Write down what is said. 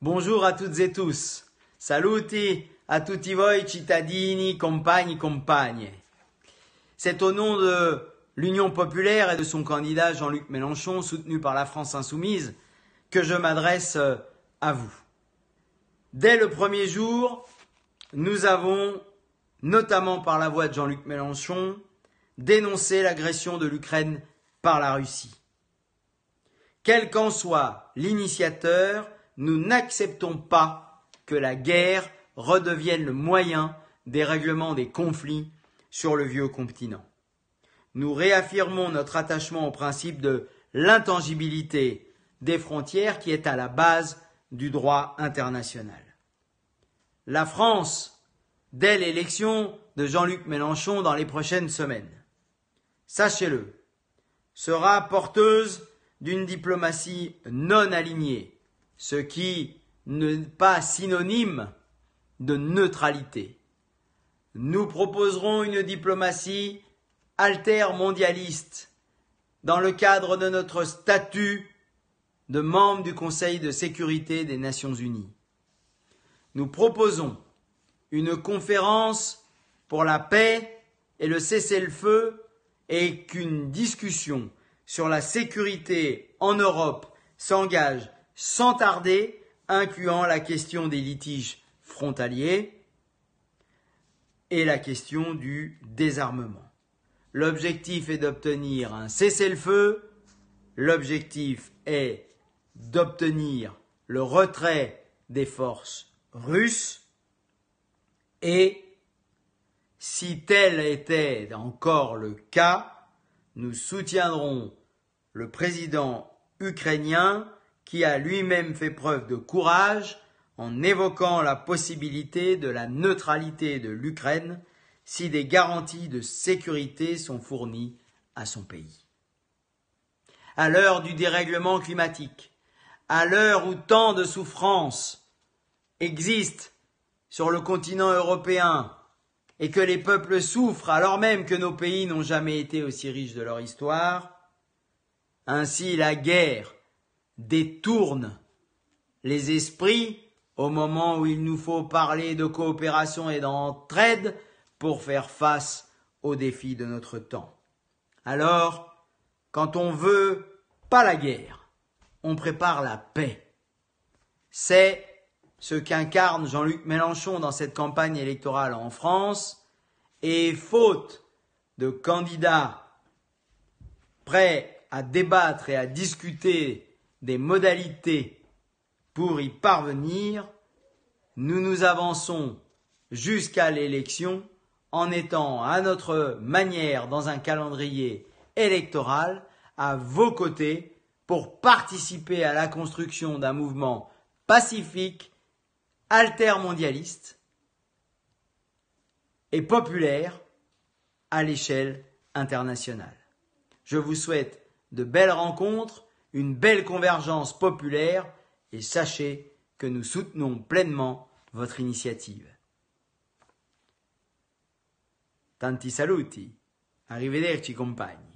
Bonjour à toutes et tous. Saluti a tutti voi cittadini, compagni, compagne. C'est au nom de l'Union populaire et de son candidat Jean-Luc Mélenchon, soutenu par la France insoumise, que je m'adresse euh, à vous. Dès le premier jour, nous avons, notamment par la voix de Jean-Luc Mélenchon, dénoncé l'agression de l'Ukraine par la Russie. Quel qu'en soit l'initiateur, nous n'acceptons pas que la guerre redevienne le moyen des règlements des conflits sur le vieux continent. Nous réaffirmons notre attachement au principe de l'intangibilité des frontières qui est à la base du droit international. La France, dès l'élection de Jean-Luc Mélenchon dans les prochaines semaines, sachez-le, sera porteuse d'une diplomatie non alignée ce qui n'est pas synonyme de neutralité. Nous proposerons une diplomatie altermondialiste dans le cadre de notre statut de membre du Conseil de sécurité des Nations Unies. Nous proposons une conférence pour la paix et le cessez-le-feu et qu'une discussion sur la sécurité en Europe s'engage sans tarder, incluant la question des litiges frontaliers et la question du désarmement. L'objectif est d'obtenir un cessez-le-feu, l'objectif est d'obtenir le retrait des forces russes et si tel était encore le cas, nous soutiendrons le président ukrainien qui a lui-même fait preuve de courage en évoquant la possibilité de la neutralité de l'Ukraine si des garanties de sécurité sont fournies à son pays. À l'heure du dérèglement climatique, à l'heure où tant de souffrances existent sur le continent européen et que les peuples souffrent alors même que nos pays n'ont jamais été aussi riches de leur histoire, ainsi la guerre détourne les esprits au moment où il nous faut parler de coopération et d'entraide pour faire face aux défis de notre temps. Alors, quand on veut pas la guerre, on prépare la paix. C'est ce qu'incarne Jean-Luc Mélenchon dans cette campagne électorale en France, et faute de candidats prêts à débattre et à discuter des modalités pour y parvenir, nous nous avançons jusqu'à l'élection en étant à notre manière dans un calendrier électoral à vos côtés pour participer à la construction d'un mouvement pacifique, altermondialiste et populaire à l'échelle internationale. Je vous souhaite de belles rencontres une belle convergence populaire et sachez que nous soutenons pleinement votre initiative. Tanti saluti, arrivederci compagni.